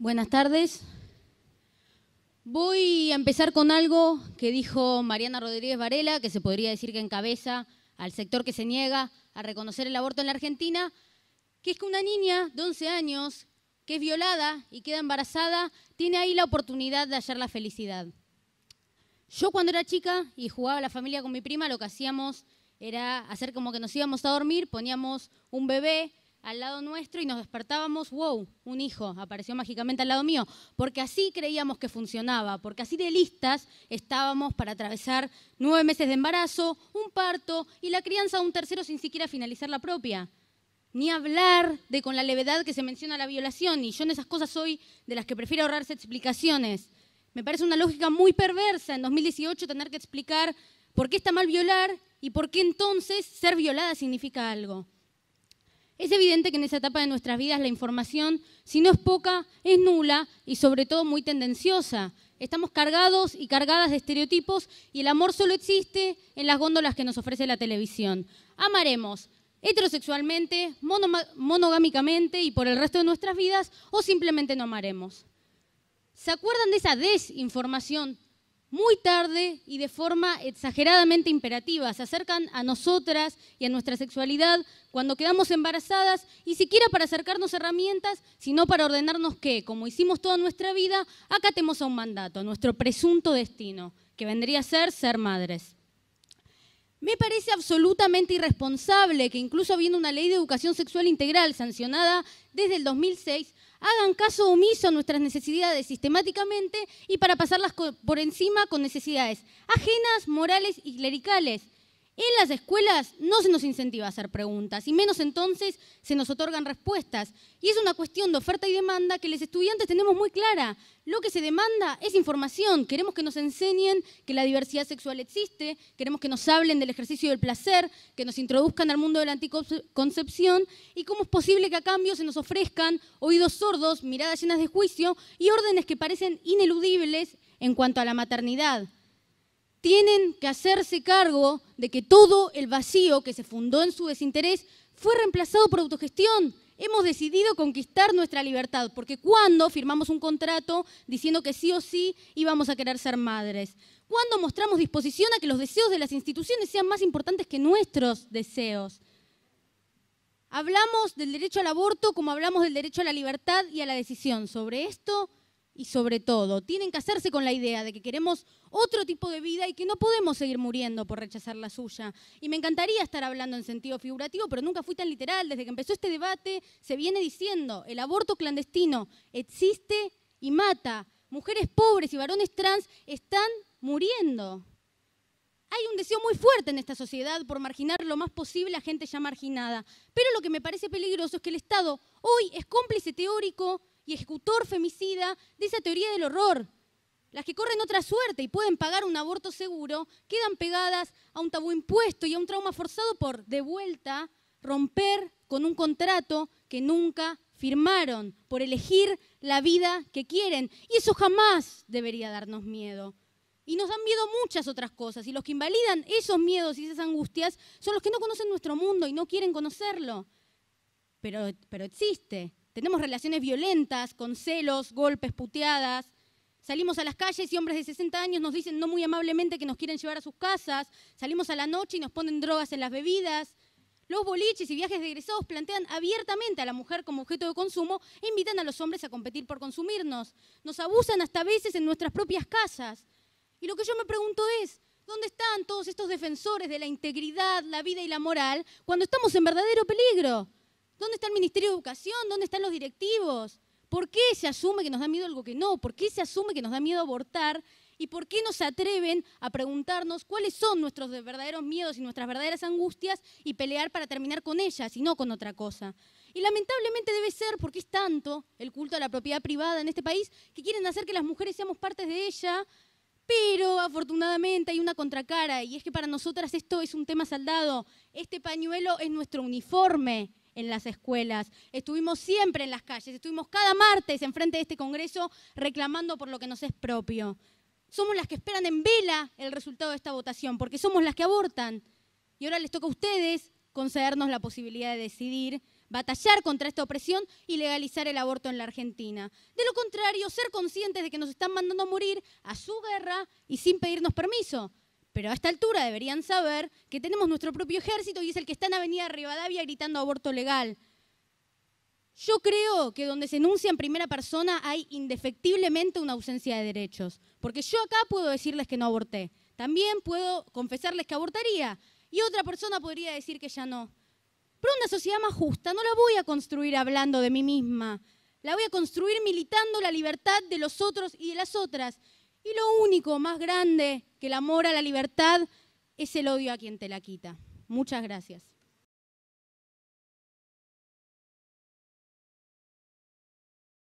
Buenas tardes. Voy a empezar con algo que dijo Mariana Rodríguez Varela, que se podría decir que encabeza al sector que se niega a reconocer el aborto en la Argentina, que es que una niña de 11 años que es violada y queda embarazada, tiene ahí la oportunidad de hallar la felicidad. Yo cuando era chica y jugaba la familia con mi prima, lo que hacíamos era hacer como que nos íbamos a dormir, poníamos un bebé al lado nuestro y nos despertábamos, wow, un hijo apareció mágicamente al lado mío, porque así creíamos que funcionaba, porque así de listas estábamos para atravesar nueve meses de embarazo, un parto y la crianza de un tercero sin siquiera finalizar la propia. Ni hablar de con la levedad que se menciona la violación, y yo en esas cosas soy de las que prefiero ahorrarse explicaciones. Me parece una lógica muy perversa en 2018 tener que explicar por qué está mal violar y por qué entonces ser violada significa algo. Es evidente que en esa etapa de nuestras vidas la información, si no es poca, es nula y sobre todo muy tendenciosa. Estamos cargados y cargadas de estereotipos y el amor solo existe en las góndolas que nos ofrece la televisión. Amaremos heterosexualmente, monogámicamente y por el resto de nuestras vidas o simplemente no amaremos. ¿Se acuerdan de esa desinformación muy tarde y de forma exageradamente imperativa. Se acercan a nosotras y a nuestra sexualidad cuando quedamos embarazadas y siquiera para acercarnos herramientas, sino para ordenarnos que, como hicimos toda nuestra vida, acatemos a un mandato, nuestro presunto destino, que vendría a ser ser madres. Me parece absolutamente irresponsable que incluso habiendo una ley de educación sexual integral sancionada desde el 2006, hagan caso omiso a nuestras necesidades sistemáticamente y para pasarlas por encima con necesidades ajenas, morales y clericales. En las escuelas no se nos incentiva a hacer preguntas y menos entonces se nos otorgan respuestas. Y es una cuestión de oferta y demanda que los estudiantes tenemos muy clara. Lo que se demanda es información. Queremos que nos enseñen que la diversidad sexual existe, queremos que nos hablen del ejercicio del placer, que nos introduzcan al mundo de la anticoncepción y cómo es posible que a cambio se nos ofrezcan oídos sordos, miradas llenas de juicio y órdenes que parecen ineludibles en cuanto a la maternidad tienen que hacerse cargo de que todo el vacío que se fundó en su desinterés fue reemplazado por autogestión. Hemos decidido conquistar nuestra libertad, porque cuando firmamos un contrato diciendo que sí o sí íbamos a querer ser madres? ¿Cuándo mostramos disposición a que los deseos de las instituciones sean más importantes que nuestros deseos? Hablamos del derecho al aborto como hablamos del derecho a la libertad y a la decisión. Sobre esto y sobre todo, tienen que hacerse con la idea de que queremos otro tipo de vida y que no podemos seguir muriendo por rechazar la suya. Y me encantaría estar hablando en sentido figurativo, pero nunca fui tan literal. Desde que empezó este debate se viene diciendo, el aborto clandestino existe y mata. Mujeres pobres y varones trans están muriendo. Hay un deseo muy fuerte en esta sociedad por marginar lo más posible a gente ya marginada. Pero lo que me parece peligroso es que el Estado hoy es cómplice teórico y ejecutor femicida de esa teoría del horror. Las que corren otra suerte y pueden pagar un aborto seguro quedan pegadas a un tabú impuesto y a un trauma forzado por, de vuelta, romper con un contrato que nunca firmaron, por elegir la vida que quieren. Y eso jamás debería darnos miedo. Y nos dan miedo muchas otras cosas. Y los que invalidan esos miedos y esas angustias son los que no conocen nuestro mundo y no quieren conocerlo. Pero, pero existe. Tenemos relaciones violentas, con celos, golpes, puteadas. Salimos a las calles y hombres de 60 años nos dicen no muy amablemente que nos quieren llevar a sus casas. Salimos a la noche y nos ponen drogas en las bebidas. Los boliches y viajes de egresados plantean abiertamente a la mujer como objeto de consumo e invitan a los hombres a competir por consumirnos. Nos abusan hasta veces en nuestras propias casas. Y lo que yo me pregunto es, ¿dónde están todos estos defensores de la integridad, la vida y la moral cuando estamos en verdadero peligro? ¿Dónde está el Ministerio de Educación? ¿Dónde están los directivos? ¿Por qué se asume que nos da miedo algo que no? ¿Por qué se asume que nos da miedo abortar? ¿Y por qué no se atreven a preguntarnos cuáles son nuestros verdaderos miedos y nuestras verdaderas angustias y pelear para terminar con ellas y no con otra cosa? Y lamentablemente debe ser porque es tanto el culto a la propiedad privada en este país que quieren hacer que las mujeres seamos partes de ella, pero afortunadamente hay una contracara y es que para nosotras esto es un tema saldado. Este pañuelo es nuestro uniforme en las escuelas, estuvimos siempre en las calles, estuvimos cada martes enfrente de este Congreso reclamando por lo que nos es propio. Somos las que esperan en vela el resultado de esta votación, porque somos las que abortan. Y ahora les toca a ustedes concedernos la posibilidad de decidir, batallar contra esta opresión y legalizar el aborto en la Argentina. De lo contrario, ser conscientes de que nos están mandando a morir a su guerra y sin pedirnos permiso, pero a esta altura deberían saber que tenemos nuestro propio ejército y es el que está en Avenida Rivadavia gritando aborto legal. Yo creo que donde se enuncia en primera persona hay indefectiblemente una ausencia de derechos, porque yo acá puedo decirles que no aborté, también puedo confesarles que abortaría y otra persona podría decir que ya no. Pero una sociedad más justa no la voy a construir hablando de mí misma, la voy a construir militando la libertad de los otros y de las otras. Y lo único más grande que el amor a la libertad es el odio a quien te la quita. Muchas gracias.